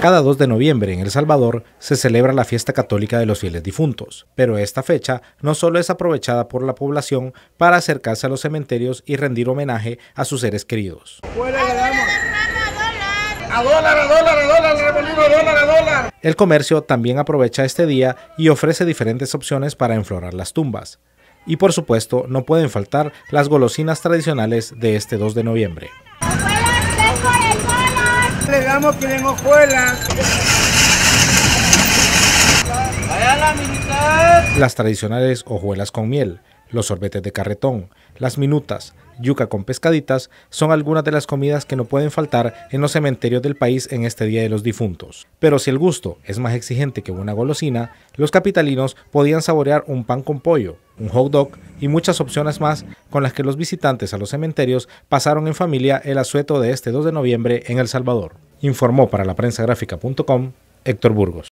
Cada 2 de noviembre en El Salvador se celebra la fiesta católica de los fieles difuntos, pero esta fecha no solo es aprovechada por la población para acercarse a los cementerios y rendir homenaje a sus seres queridos. El comercio también aprovecha este día y ofrece diferentes opciones para enflorar las tumbas. Y por supuesto, no pueden faltar las golosinas tradicionales de este 2 de noviembre hojuelas. Las tradicionales hojuelas con miel, los sorbetes de carretón, las minutas, yuca con pescaditas son algunas de las comidas que no pueden faltar en los cementerios del país en este Día de los Difuntos. Pero si el gusto es más exigente que una golosina, los capitalinos podían saborear un pan con pollo, un hot dog y muchas opciones más con las que los visitantes a los cementerios pasaron en familia el asueto de este 2 de noviembre en El Salvador informó para la prensa gráfica.com Héctor Burgos.